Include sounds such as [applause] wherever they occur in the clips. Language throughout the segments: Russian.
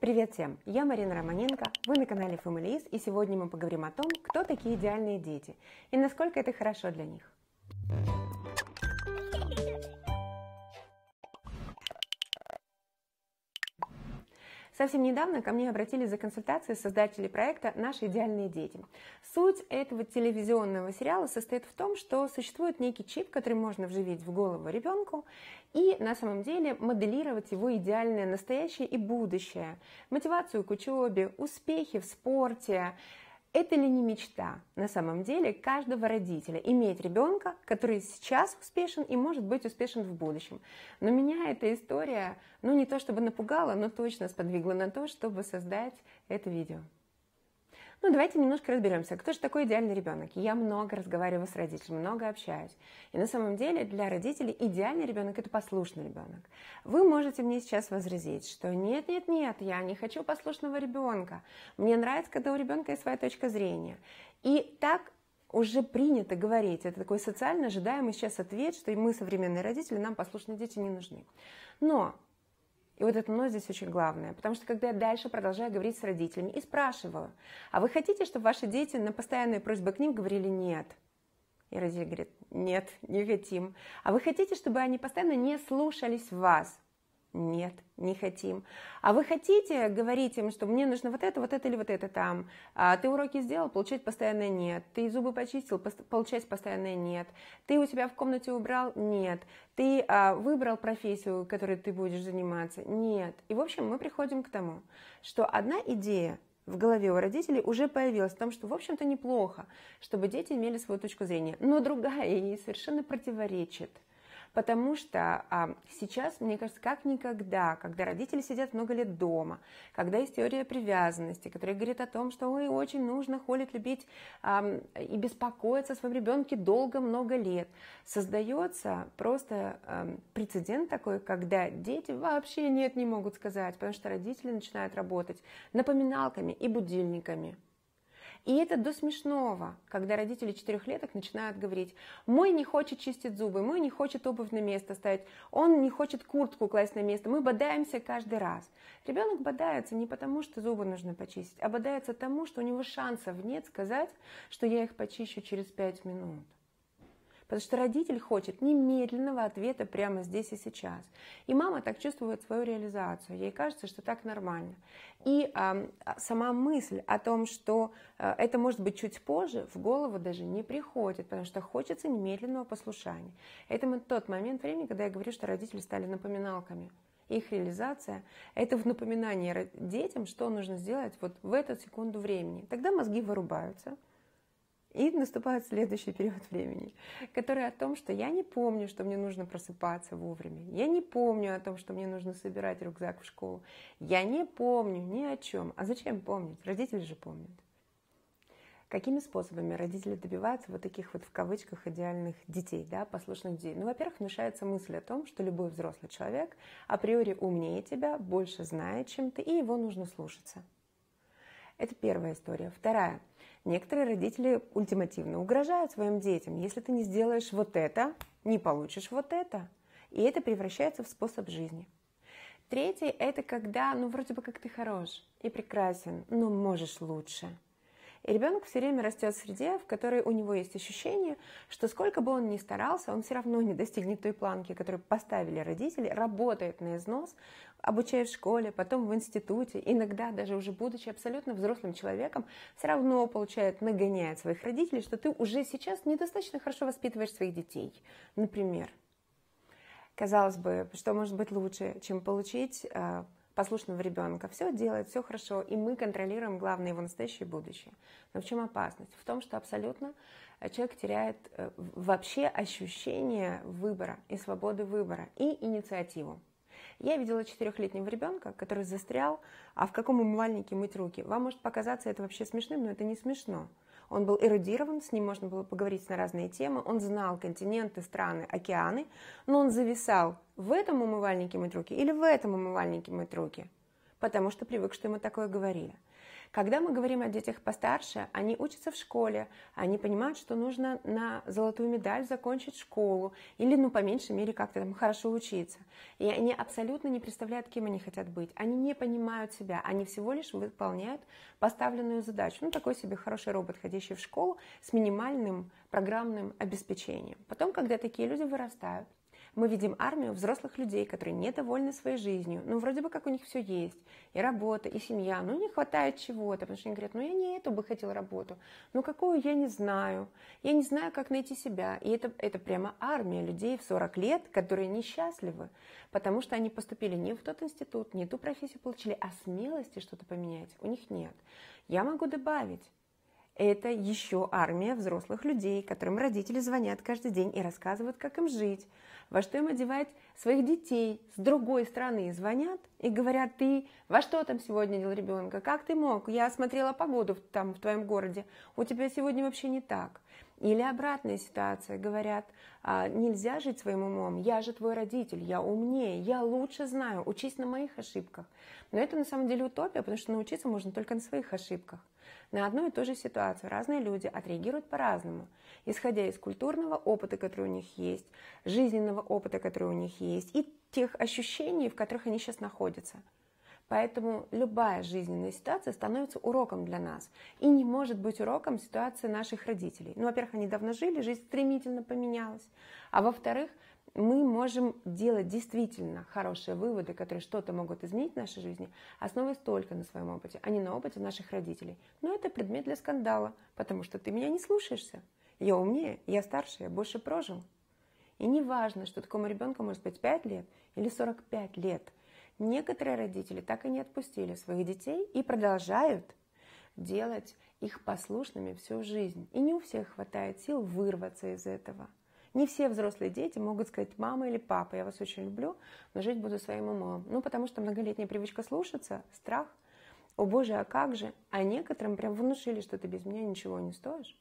Привет всем! Я Марина Романенко, вы на канале Families, и сегодня мы поговорим о том, кто такие идеальные дети и насколько это хорошо для них. Совсем недавно ко мне обратились за консультацией создатели проекта «Наши идеальные дети». Суть этого телевизионного сериала состоит в том, что существует некий чип, который можно вживить в голову ребенку и на самом деле моделировать его идеальное настоящее и будущее, мотивацию к учебе, успехи в спорте, это ли не мечта на самом деле каждого родителя иметь ребенка, который сейчас успешен и может быть успешен в будущем? Но меня эта история, ну не то чтобы напугала, но точно сподвигла на то, чтобы создать это видео. Ну, давайте немножко разберемся, кто же такой идеальный ребенок. Я много разговариваю с родителями, много общаюсь. И на самом деле для родителей идеальный ребенок – это послушный ребенок. Вы можете мне сейчас возразить, что нет, нет, нет, я не хочу послушного ребенка. Мне нравится, когда у ребенка есть своя точка зрения. И так уже принято говорить, это такой социально ожидаемый сейчас ответ, что и мы, современные родители, нам послушные дети не нужны. Но и вот это мной здесь очень главное, потому что когда я дальше продолжаю говорить с родителями и спрашиваю, а вы хотите, чтобы ваши дети на постоянные просьбы к ним говорили «нет»? И родитель говорит, нет, не хотим. А вы хотите, чтобы они постоянно не слушались вас? Нет, не хотим. А вы хотите говорить им, что мне нужно вот это, вот это или вот это там? А ты уроки сделал, получать постоянно нет. Ты зубы почистил, получать постоянно нет. Ты у себя в комнате убрал? Нет. Ты а, выбрал профессию, которой ты будешь заниматься? Нет. И, в общем, мы приходим к тому, что одна идея в голове у родителей уже появилась, в том, что, в общем-то, неплохо, чтобы дети имели свою точку зрения. Но другая ей совершенно противоречит – Потому что а, сейчас, мне кажется, как никогда, когда родители сидят много лет дома, когда есть теория привязанности, которая говорит о том, что ой, очень нужно холить, любить а, и беспокоиться о своем ребенке долго, много лет, создается просто а, прецедент такой, когда дети вообще нет, не могут сказать, потому что родители начинают работать напоминалками и будильниками. И это до смешного, когда родители четырехлеток начинают говорить, мой не хочет чистить зубы, мой не хочет обувь на место ставить, он не хочет куртку класть на место, мы бодаемся каждый раз. Ребенок бодается не потому, что зубы нужно почистить, а бодается тому, что у него шансов нет сказать, что я их почищу через пять минут. Потому что родитель хочет немедленного ответа прямо здесь и сейчас. И мама так чувствует свою реализацию. Ей кажется, что так нормально. И а, а, сама мысль о том, что а, это может быть чуть позже, в голову даже не приходит, потому что хочется немедленного послушания. Это мы тот момент времени, когда я говорю, что родители стали напоминалками их реализация – это в напоминание детям, что нужно сделать вот в эту секунду времени. Тогда мозги вырубаются – и наступает следующий период времени, который о том, что я не помню, что мне нужно просыпаться вовремя. Я не помню о том, что мне нужно собирать рюкзак в школу. Я не помню ни о чем. А зачем помнить? Родители же помнят. Какими способами родители добиваются вот таких вот в кавычках идеальных детей, да, послушных детей? Ну, во-первых, внушается мысль о том, что любой взрослый человек априори умнее тебя, больше знает, чем ты, и его нужно слушаться. Это первая история. Вторая. Некоторые родители ультимативно угрожают своим детям. Если ты не сделаешь вот это, не получишь вот это. И это превращается в способ жизни. Третий – это когда, ну, вроде бы как ты хорош и прекрасен, но можешь лучше – и ребенок все время растет в среде, в которой у него есть ощущение, что сколько бы он ни старался, он все равно не достигнет той планки, которую поставили родители, работает на износ, обучая в школе, потом в институте, иногда даже уже будучи абсолютно взрослым человеком, все равно получает, нагоняет своих родителей, что ты уже сейчас недостаточно хорошо воспитываешь своих детей, например. Казалось бы, что может быть лучше, чем получить а, послушного ребенка, все делает, все хорошо, и мы контролируем, главное, его настоящее и будущее. Но в чем опасность? В том, что абсолютно э, человек теряет э, вообще ощущение выбора и свободы выбора, и инициативу. Я видела четырехлетнего ребенка, который застрял, а в каком умывальнике мыть руки. Вам может показаться это вообще смешным, но это не смешно. Он был эрудирован, с ним можно было поговорить на разные темы, он знал континенты, страны, океаны, но он зависал в этом умывальнике мыть руки или в этом умывальнике мыть руки, потому что привык, что ему такое говорили – когда мы говорим о детях постарше, они учатся в школе, они понимают, что нужно на золотую медаль закончить школу или, ну, по меньшей мере, как-то там хорошо учиться. И они абсолютно не представляют, кем они хотят быть. Они не понимают себя, они всего лишь выполняют поставленную задачу. Ну, такой себе хороший робот, ходящий в школу с минимальным программным обеспечением. Потом, когда такие люди вырастают, мы видим армию взрослых людей, которые недовольны своей жизнью. Ну, вроде бы как у них все есть. И работа, и семья. Ну, не хватает чего-то. Потому что они говорят, ну, я не эту бы хотел работу. Ну, какую, я не знаю. Я не знаю, как найти себя. И это, это прямо армия людей в 40 лет, которые несчастливы. Потому что они поступили не в тот институт, не ту профессию получили, а смелости что-то поменять у них нет. Я могу добавить это еще армия взрослых людей, которым родители звонят каждый день и рассказывают, как им жить, во что им одевать своих детей с другой стороны. Звонят и говорят, ты во что там сегодня делал ребенка, как ты мог, я смотрела погоду там в твоем городе, у тебя сегодня вообще не так. Или обратная ситуация, говорят, «А, нельзя жить своим умом, я же твой родитель, я умнее, я лучше знаю, учись на моих ошибках. Но это на самом деле утопия, потому что научиться можно только на своих ошибках. На одну и ту же ситуацию разные люди отреагируют по-разному, исходя из культурного опыта, который у них есть, жизненного опыта, который у них есть, и тех ощущений, в которых они сейчас находятся – Поэтому любая жизненная ситуация становится уроком для нас. И не может быть уроком ситуация наших родителей. Ну, во-первых, они давно жили, жизнь стремительно поменялась. А во-вторых, мы можем делать действительно хорошие выводы, которые что-то могут изменить в нашей жизни, основываясь только на своем опыте, а не на опыте наших родителей. Но это предмет для скандала, потому что ты меня не слушаешься. Я умнее, я старше, я больше прожил. И не важно, что такому ребенку может быть 5 лет или 45 лет – Некоторые родители так и не отпустили своих детей и продолжают делать их послушными всю жизнь. И не у всех хватает сил вырваться из этого. Не все взрослые дети могут сказать «мама» или «папа, я вас очень люблю, но жить буду своим умом». Ну, потому что многолетняя привычка слушаться, страх, «О боже, а как же?» А некоторым прям внушили, что ты без меня ничего не стоишь.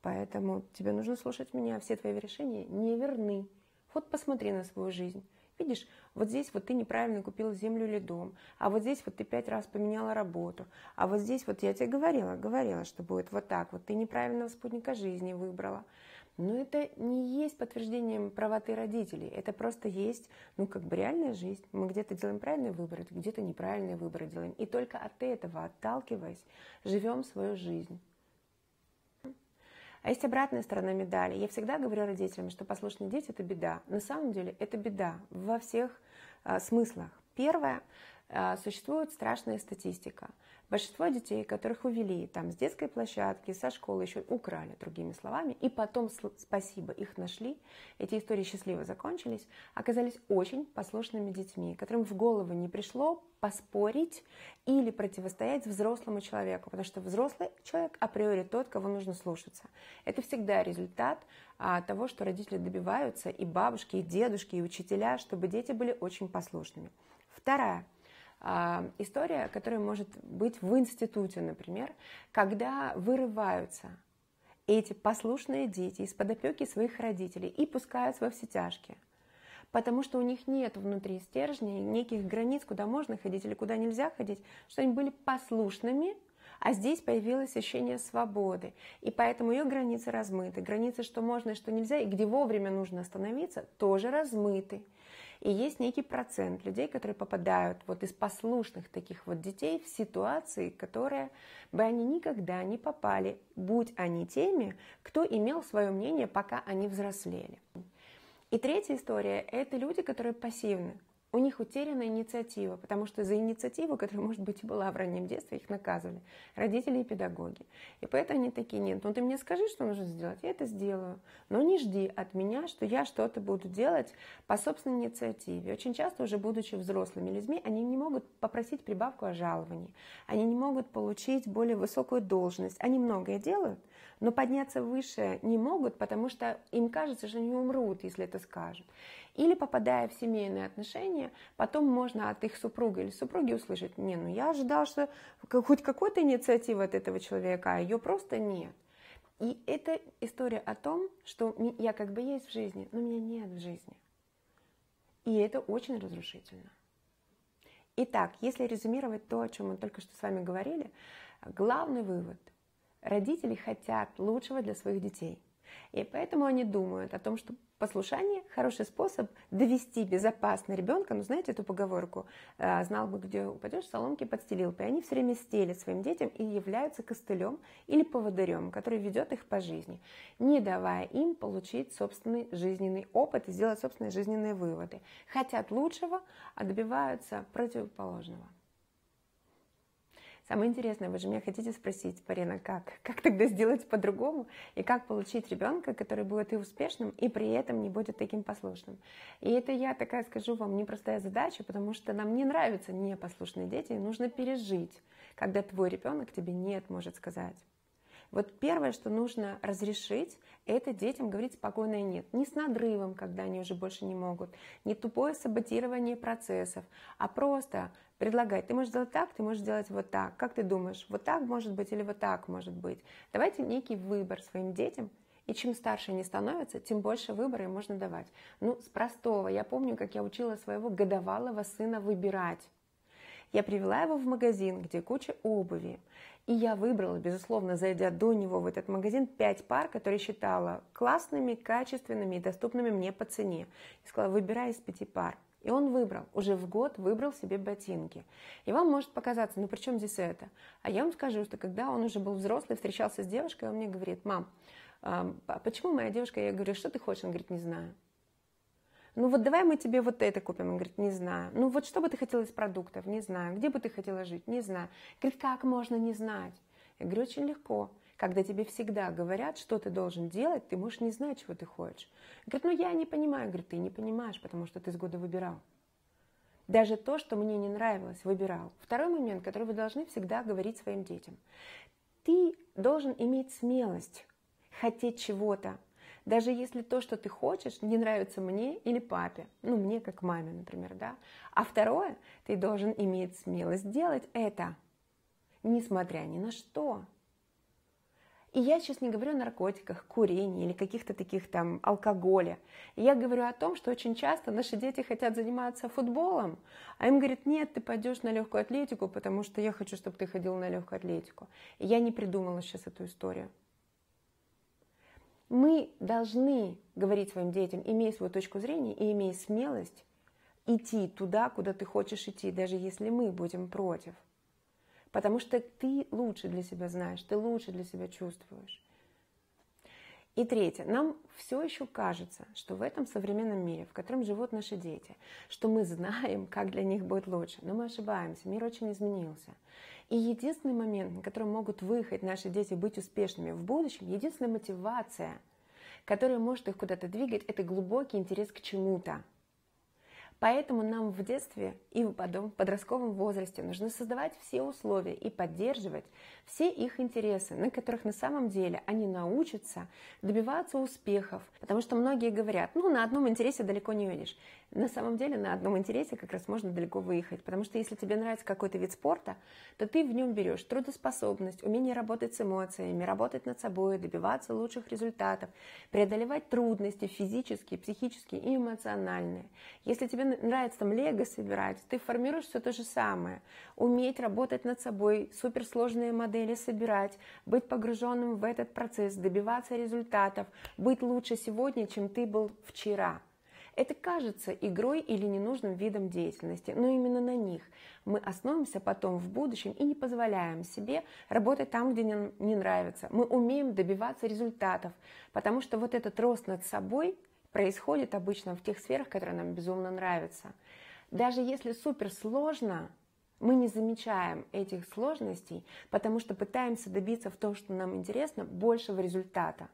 Поэтому тебе нужно слушать меня, все твои решения не верны. Вот посмотри на свою жизнь. Видишь, вот здесь вот ты неправильно купила землю или дом, а вот здесь вот ты пять раз поменяла работу, а вот здесь вот я тебе говорила, говорила, что будет вот так, вот ты неправильного спутника жизни выбрала. Но это не есть подтверждением правоты родителей, это просто есть, ну, как бы реальная жизнь. Мы где-то делаем правильные выборы, где-то неправильные выборы делаем. И только от этого, отталкиваясь, живем свою жизнь. А есть обратная сторона медали. Я всегда говорю родителям, что послушные дети – это беда. На самом деле это беда во всех э, смыслах. Первое, э, существует страшная статистика – Большинство детей, которых увели там с детской площадки, со школы, еще украли, другими словами, и потом, спасибо, их нашли, эти истории счастливо закончились, оказались очень послушными детьми, которым в голову не пришло поспорить или противостоять взрослому человеку, потому что взрослый человек априори тот, кого нужно слушаться. Это всегда результат а, того, что родители добиваются, и бабушки, и дедушки, и учителя, чтобы дети были очень послушными. Вторая а, история, которая может быть в институте, например, когда вырываются эти послушные дети из-под опеки своих родителей и пускают во все тяжкие, потому что у них нет внутри стержней неких границ, куда можно ходить или куда нельзя ходить, что они были послушными, а здесь появилось ощущение свободы, и поэтому ее границы размыты, границы, что можно и что нельзя, и где вовремя нужно остановиться, тоже размыты. И есть некий процент людей, которые попадают вот из послушных таких вот детей в ситуации, которые бы они никогда не попали, будь они теми, кто имел свое мнение, пока они взрослели. И третья история – это люди, которые пассивны у них утеряна инициатива, потому что за инициативу, которая, может быть, и была в раннем детстве, их наказывали родители и педагоги. И поэтому они такие, нет, ну ты мне скажи, что нужно сделать, я это сделаю. Но не жди от меня, что я что-то буду делать по собственной инициативе. Очень часто, уже будучи взрослыми людьми, они не могут попросить прибавку о жаловании, они не могут получить более высокую должность. Они многое делают, но подняться выше не могут, потому что им кажется, что они умрут, если это скажут. Или попадая в семейные отношения, потом можно от их супруга или супруги услышать, не, ну я ожидал, что хоть какой-то инициативы от этого человека, а ее просто нет. И это история о том, что я как бы есть в жизни, но меня нет в жизни. И это очень разрушительно. Итак, если резюмировать то, о чем мы только что с вами говорили, главный вывод. Родители хотят лучшего для своих детей – и поэтому они думают о том, что послушание – хороший способ довести безопасно ребенка. Ну, знаете эту поговорку? «А, «Знал бы, где упадешь, соломки подстелил бы». И они все время стелят своим детям и являются костылем или поводырем, который ведет их по жизни, не давая им получить собственный жизненный опыт и сделать собственные жизненные выводы. Хотят лучшего, а добиваются противоположного. Самое интересное, вы же меня хотите спросить, Марина, как? [laughs] Как тогда сделать по-другому? И как получить ребенка, который будет и успешным, и при этом не будет таким послушным? И это я такая, скажу вам, непростая задача, потому что нам не нравятся непослушные дети, и нужно пережить, когда твой ребенок тебе «нет» может сказать. Вот первое, что нужно разрешить, это детям говорить спокойно нет. Не с надрывом, когда они уже больше не могут, не тупое саботирование процессов, а просто предлагать. Ты можешь делать так, ты можешь делать вот так. Как ты думаешь, вот так может быть или вот так может быть? Давайте некий выбор своим детям, и чем старше они становятся, тем больше выбора им можно давать. Ну, с простого. Я помню, как я учила своего годовалого сына выбирать. Я привела его в магазин, где куча обуви. И я выбрала, безусловно, зайдя до него в этот магазин, пять пар, которые считала классными, качественными и доступными мне по цене. И сказала, выбирай из пяти пар. И он выбрал, уже в год выбрал себе ботинки. И вам может показаться, ну при чем здесь это? А я вам скажу, что когда он уже был взрослый, встречался с девушкой, он мне говорит, мам, а почему моя девушка, я говорю, что ты хочешь? Он говорит, не знаю. Ну вот давай мы тебе вот это купим. Он говорит, не знаю. Ну вот что бы ты хотела из продуктов? Не знаю. Где бы ты хотела жить? Не знаю. Говорит, как можно не знать? Я говорю, очень легко когда тебе всегда говорят, что ты должен делать, ты можешь не знать, чего ты хочешь. Говорит, ну я не понимаю. Говорит, ты не понимаешь, потому что ты с года выбирал. Даже то, что мне не нравилось, выбирал. Второй момент, который вы должны всегда говорить своим детям. Ты должен иметь смелость хотеть чего-то, даже если то, что ты хочешь, не нравится мне или папе, ну, мне как маме, например, да. А второе, ты должен иметь смелость делать это, несмотря ни на что. И я сейчас не говорю о наркотиках, курении или каких-то таких там алкоголе. Я говорю о том, что очень часто наши дети хотят заниматься футболом, а им говорят, нет, ты пойдешь на легкую атлетику, потому что я хочу, чтобы ты ходил на легкую атлетику. И я не придумала сейчас эту историю. Мы должны говорить своим детям, имея свою точку зрения и имея смелость, идти туда, куда ты хочешь идти, даже если мы будем против – потому что ты лучше для себя знаешь, ты лучше для себя чувствуешь. И третье, нам все еще кажется, что в этом современном мире, в котором живут наши дети, что мы знаем, [laughs] как для них будет лучше, но мы ошибаемся, мир очень изменился. И единственный момент, на котором могут выехать наши дети быть успешными в будущем, единственная мотивация, которая может их куда-то двигать, это глубокий интерес к чему-то – Поэтому нам в детстве и в подростковом возрасте нужно создавать все условия и поддерживать все их интересы, на которых на самом деле они научатся добиваться успехов. Потому что многие говорят, ну, на одном интересе далеко не уйдешь на самом деле на одном интересе как раз можно далеко выехать, потому что если тебе нравится какой-то вид спорта, то ты в нем берешь трудоспособность, умение работать с эмоциями, работать над собой, добиваться лучших результатов, преодолевать трудности физические, психические и эмоциональные. Если тебе нравится там лего собирать, ты формируешь все то же самое. Уметь работать над собой, суперсложные модели собирать, быть погруженным в этот процесс, добиваться результатов, быть лучше сегодня, чем ты был вчера – это кажется игрой или ненужным видом деятельности, но именно на них мы основываемся потом в будущем и не позволяем себе работать там, где нам не нравится. Мы умеем добиваться результатов, потому что вот этот рост над собой происходит обычно в тех сферах, которые нам безумно нравятся. Даже если супер сложно, мы не замечаем этих сложностей, потому что пытаемся добиться в том, что нам интересно, большего результата.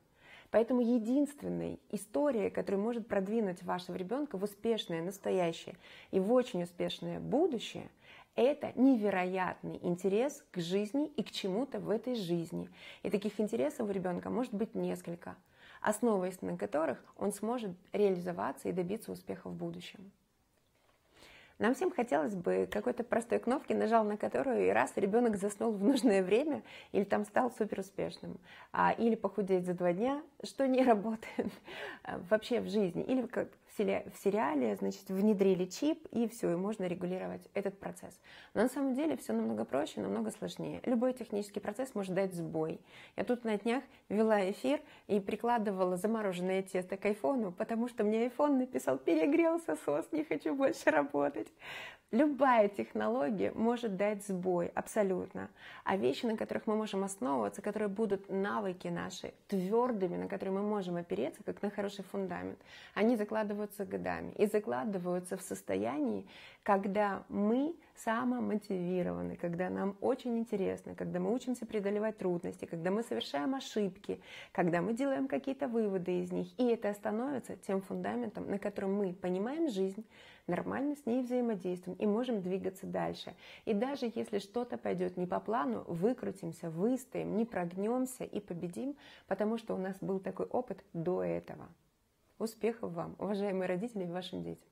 Поэтому единственная история, которая может продвинуть вашего ребенка в успешное настоящее и в очень успешное будущее, это невероятный интерес к жизни и к чему-то в этой жизни. И таких интересов у ребенка может быть несколько, основываясь на которых он сможет реализоваться и добиться успеха в будущем. Нам всем хотелось бы какой-то простой кнопки, нажал на которую, и раз ребенок заснул в нужное время, или там стал суперуспешным, а, или похудеть за два дня, что не [laughs] работает вообще в жизни, или как в сериале, значит, внедрили чип, и все, и можно регулировать этот процесс. Но на самом деле все намного проще, намного сложнее. Любой технический процесс может дать сбой. Я тут на днях вела эфир и прикладывала замороженное тесто к айфону, потому что мне айфон написал, перегрелся сос, не хочу больше работать. Любая технология может дать сбой, абсолютно. А вещи, на которых мы можем основываться, которые будут навыки наши твердыми, на которые мы можем опереться, как на хороший фундамент, они закладываются годами и закладываются в состоянии, когда мы самомотивированы, когда нам очень интересно, когда мы учимся преодолевать трудности, когда мы совершаем ошибки, когда мы делаем какие-то выводы из них. И это становится тем фундаментом, на котором мы понимаем жизнь, нормально с ней взаимодействуем и можем двигаться дальше. И даже если что-то пойдет не по плану, выкрутимся, выстоим, не прогнемся и победим, потому что у нас был такой опыт до этого. Успехов вам, уважаемые родители и вашим детям!